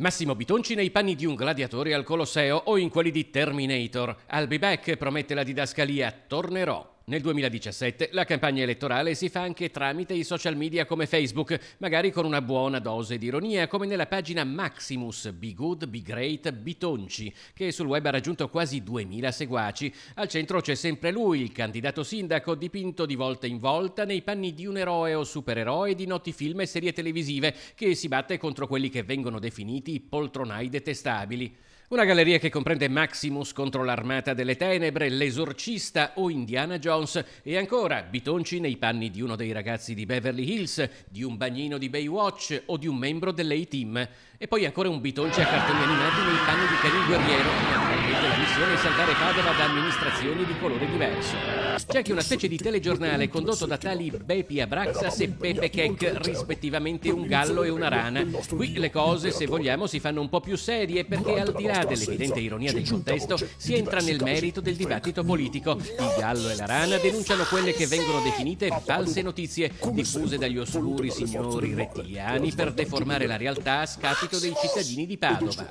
Massimo Bitonci nei panni di un gladiatore al Colosseo o in quelli di Terminator. I'll be back, promette la didascalia, tornerò. Nel 2017 la campagna elettorale si fa anche tramite i social media come Facebook, magari con una buona dose di ironia, come nella pagina Maximus Be Good, Be Great, Bitonci, che sul web ha raggiunto quasi 2000 seguaci. Al centro c'è sempre lui, il candidato sindaco, dipinto di volta in volta nei panni di un eroe o supereroe di noti film e serie televisive, che si batte contro quelli che vengono definiti poltronai detestabili. Una galleria che comprende Maximus contro l'armata delle tenebre, l'esorcista o Indiana Jones e ancora Bitonci nei panni di uno dei ragazzi di Beverly Hills, di un bagnino di Baywatch o di un membro dell'A-Team. E poi ancora un Bitonci a cartoni animati nei panni di Kenny Guerriero, salvare Padova da amministrazioni di colore diverso. C'è anche una specie di telegiornale condotto da tali Bepi Abraxas e Pepe Keck, rispettivamente un gallo e una rana. Qui le cose, se vogliamo, si fanno un po' più serie perché al di là dell'evidente ironia del contesto si entra nel merito del dibattito politico. Il gallo e la rana denunciano quelle che vengono definite false notizie, diffuse dagli oscuri signori rettiani per deformare la realtà a scapito dei cittadini di Padova.